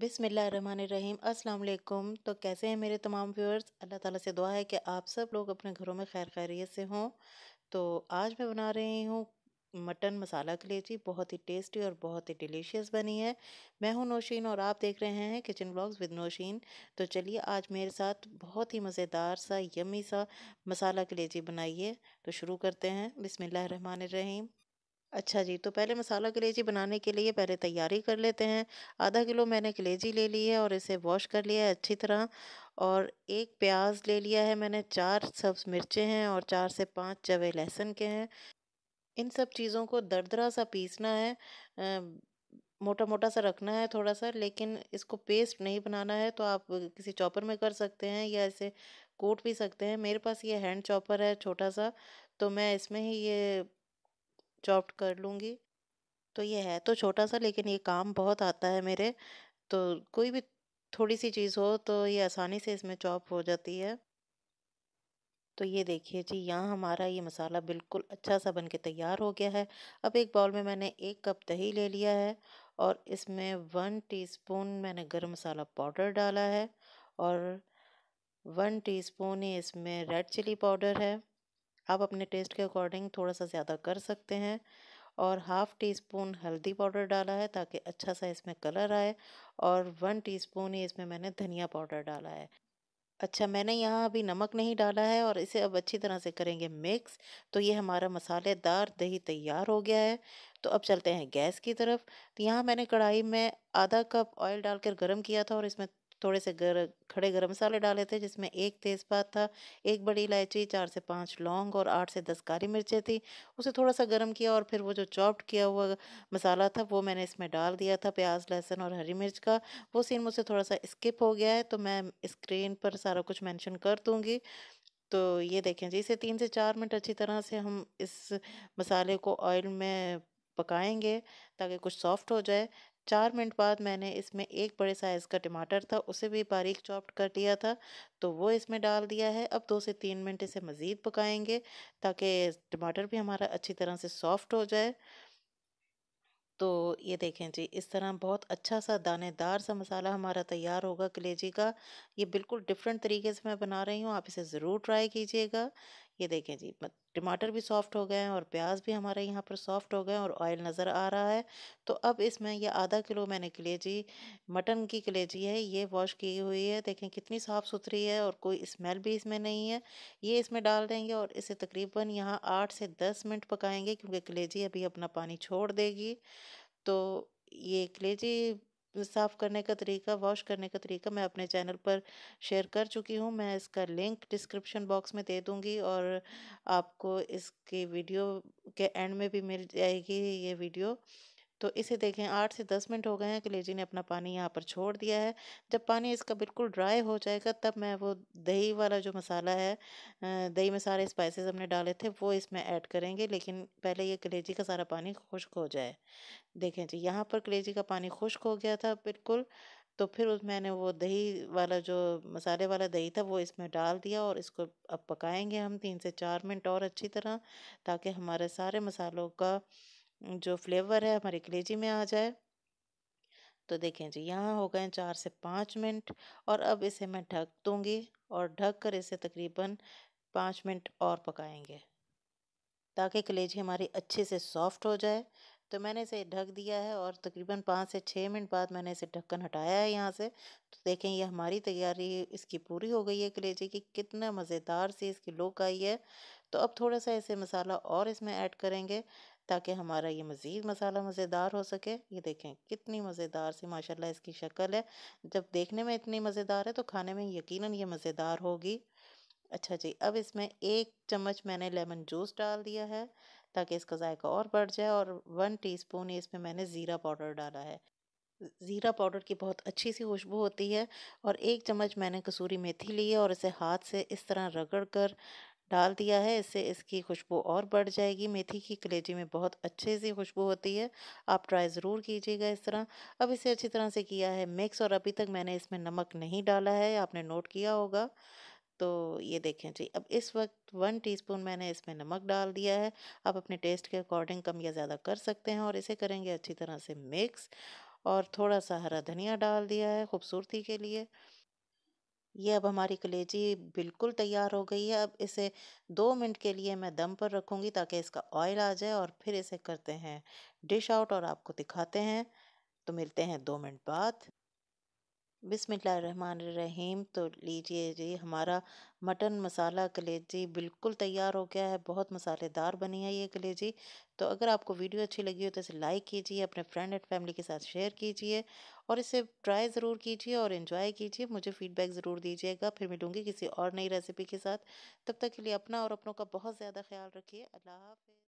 बिसमीम् अल्लाम तो कैसे हैं मेरे तमाम व्यूअर्स अल्लाह ताला से दुआ है कि आप सब लोग अपने घरों में खैर खैरियत से हों तो आज मैं बना रही हूँ मटन मसाला कलेजी बहुत ही टेस्टी और बहुत ही डिलीशियस बनी है मैं हूँ नौशीन और आप देख रहे हैं किचन ब्लॉग्स विद नौशीन तो चलिए आज मेरे साथ बहुत ही मज़ेदार सा यमी सा मसाला कलेजी बनाइए तो शुरू करते हैं बिसमीम अच्छा जी तो पहले मसाला कलेजी बनाने के लिए पहले तैयारी कर लेते हैं आधा किलो मैंने कलेजी ले ली है और इसे वॉश कर लिया है अच्छी तरह और एक प्याज ले लिया है मैंने चार सब्ज मिर्चें हैं और चार से पाँच चवे लहसुन के हैं इन सब चीज़ों को दरदरा सा पीसना है आ, मोटा मोटा सा रखना है थोड़ा सा लेकिन इसको पेस्ट नहीं बनाना है तो आप किसी चॉपर में कर सकते हैं या इसे कूट भी सकते हैं मेरे पास ये हैंड चॉपर है छोटा सा तो मैं इसमें ही ये चॉप्ड कर लूँगी तो ये है तो छोटा सा लेकिन ये काम बहुत आता है मेरे तो कोई भी थोड़ी सी चीज़ हो तो ये आसानी से इसमें चॉप हो जाती है तो ये देखिए जी यहाँ हमारा ये मसाला बिल्कुल अच्छा सा बन के तैयार हो गया है अब एक बाउल में मैंने एक कप दही ले लिया है और इसमें वन टीस्पून मैंने गरम मसाला पाउडर डाला है और वन टीस्पून ही इसमें रेड चिली पाउडर है आप अपने टेस्ट के अकॉर्डिंग थोड़ा सा ज़्यादा कर सकते हैं और हाफ़ टी स्पून हल्दी पाउडर डाला है ताकि अच्छा सा इसमें कलर आए और वन स्पून ही इसमें मैंने धनिया पाउडर डाला है अच्छा मैंने यहाँ अभी नमक नहीं डाला है और इसे अब अच्छी तरह से करेंगे मिक्स तो ये हमारा मसालेदार दही तैयार हो गया है तो अब चलते हैं गैस की तरफ तो यहाँ मैंने कढ़ाई में आधा कप ऑयल डालकर गर्म किया था और इसमें थोड़े से गर खड़े गरम मसाले डाले थे जिसमें एक तेज़पात था एक बड़ी इलायची चार से पाँच लौंग और आठ से दस काली मिर्चें थी उसे थोड़ा सा गर्म किया और फिर वो जो चॉप्ड किया हुआ मसाला था वो मैंने इसमें डाल दिया था प्याज लहसुन और हरी मिर्च का वो सीन मुझसे थोड़ा सा स्किप हो गया है तो मैं स्क्रीन पर सारा कुछ मैंशन कर दूँगी तो ये देखें जी इसे तीन से चार मिनट अच्छी तरह से हम इस मसाले को ऑयल में पकाएंगे ताकि कुछ सॉफ्ट हो जाए चार मिनट बाद मैंने इसमें एक बड़े साइज़ का टमाटर था उसे भी बारीक चॉप्ट कर दिया था तो वो इसमें डाल दिया है अब दो से तीन मिनट इसे मज़ीद पकाएंगे ताकि टमाटर भी हमारा अच्छी तरह से सॉफ्ट हो जाए तो ये देखें जी इस तरह बहुत अच्छा सा दानेदार सा मसाला हमारा तैयार होगा कलेजी का ये बिल्कुल डिफरेंट तरीके से मैं बना रही हूँ आप इसे ज़रूर ट्राई कीजिएगा ये देखें जी टमाटर भी सॉफ्ट हो गए हैं और प्याज भी हमारे यहाँ पर सॉफ्ट हो गए और ऑयल नज़र आ रहा है तो अब इसमें ये आधा किलो मैंने कलेजी मटन की कलेजी है ये वॉश की हुई है देखें कितनी साफ़ सुथरी है और कोई स्मेल भी इसमें नहीं है ये इसमें डाल देंगे और इसे तकरीबन यहाँ आठ से दस मिनट पकाएँगे क्योंकि कलेजी अभी अपना पानी छोड़ देगी तो ये कलेजी साफ़ करने का तरीका वॉश करने का तरीका मैं अपने चैनल पर शेयर कर चुकी हूँ मैं इसका लिंक डिस्क्रिप्शन बॉक्स में दे दूँगी और आपको इसकी वीडियो के एंड में भी मिल जाएगी ये वीडियो तो इसे देखें आठ से दस मिनट हो गए हैं कलेजी ने अपना पानी यहाँ पर छोड़ दिया है जब पानी इसका बिल्कुल ड्राई हो जाएगा तब मैं वो दही वाला जो मसाला है दही में सारे स्पाइसेस हमने डाले थे वो इसमें ऐड करेंगे लेकिन पहले ये कलेजी का सारा पानी खुश्क हो जाए देखें जी यहाँ पर कलेजी का पानी खुश्क हो गया था बिल्कुल तो फिर उस मैंने वो दही वाला जो मसाले वाला दही था वो इसमें डाल दिया और इसको अब पकाएंगे हम तीन से चार मिनट और अच्छी तरह ताकि हमारे सारे मसालों का जो फ्लेवर है हमारे कलेजी में आ जाए तो देखें जी यहाँ हो गए चार से पाँच मिनट और अब इसे मैं ढक दूँगी और ढक कर इसे तकरीबन पाँच मिनट और पकाएंगे ताकि कलेजी हमारी अच्छे से सॉफ्ट हो जाए तो मैंने इसे ढक दिया है और तकरीबन पाँच से छः मिनट बाद मैंने इसे ढक्कन हटाया है यहाँ से तो देखें ये हमारी तैयारी इसकी पूरी हो गई है कलेजी की कितना मज़ेदार सी इसकी लुक आई है तो अब थोड़ा सा ऐसे मसाला और इसमें ऐड करेंगे ताकि हमारा ये मज़ीद मसाला मज़ेदार हो सके ये देखें कितनी मज़ेदार सी माशाल्लाह इसकी शक्ल है जब देखने में इतनी मज़ेदार है तो खाने में यकीनन ये मज़ेदार होगी अच्छा जी अब इसमें एक चम्मच मैंने लेमन जूस डाल दिया है ताकि इसका जायका और बढ़ जाए और वन टी स्पून इसमें मैंने ज़ीरा पाउडर डाला है ज़ीरा पाउडर की बहुत अच्छी सी खुशबू होती है और एक चम्मच मैंने कसूरी मेथी ली है और इसे हाथ से इस तरह रगड़ कर डाल दिया है इससे इसकी खुशबू और बढ़ जाएगी मेथी की कलेजी में बहुत अच्छे से खुशबू होती है आप ट्राई ज़रूर कीजिएगा इस तरह अब इसे अच्छी तरह से किया है मिक्स और अभी तक मैंने इसमें नमक नहीं डाला है आपने नोट किया होगा तो ये देखें जी अब इस वक्त वन टीस्पून मैंने इसमें नमक डाल दिया है आप अपने टेस्ट के अकॉर्डिंग कम या ज़्यादा कर सकते हैं और इसे करेंगे अच्छी तरह से मिक्स और थोड़ा सा हरा धनिया डाल दिया है खूबसूरती के लिए ये अब हमारी कलेजी बिल्कुल तैयार हो गई है अब इसे दो मिनट के लिए मैं दम पर रखूँगी ताकि इसका ऑयल आ जाए और फिर इसे करते हैं डिश आउट और आपको दिखाते हैं तो मिलते हैं दो मिनट बाद बिसमीम तो लीजिए जी हमारा मटन मसाला कलेजी बिल्कुल तैयार हो गया है बहुत मसालेदार बनी है ये कलेजी तो अगर आपको वीडियो अच्छी लगी हो तो इसे लाइक कीजिए अपने फ्रेंड एंड फैमिली के साथ शेयर कीजिए और इसे ट्राई ज़रूर कीजिए और इन्जॉय कीजिए मुझे फीडबैक ज़रूर दीजिएगा फिर मिलूँगी किसी और नई रेसिपी के साथ तब तक के लिए अपना और अपनों का बहुत ज़्यादा ख्याल रखिए अल्लाह हाफि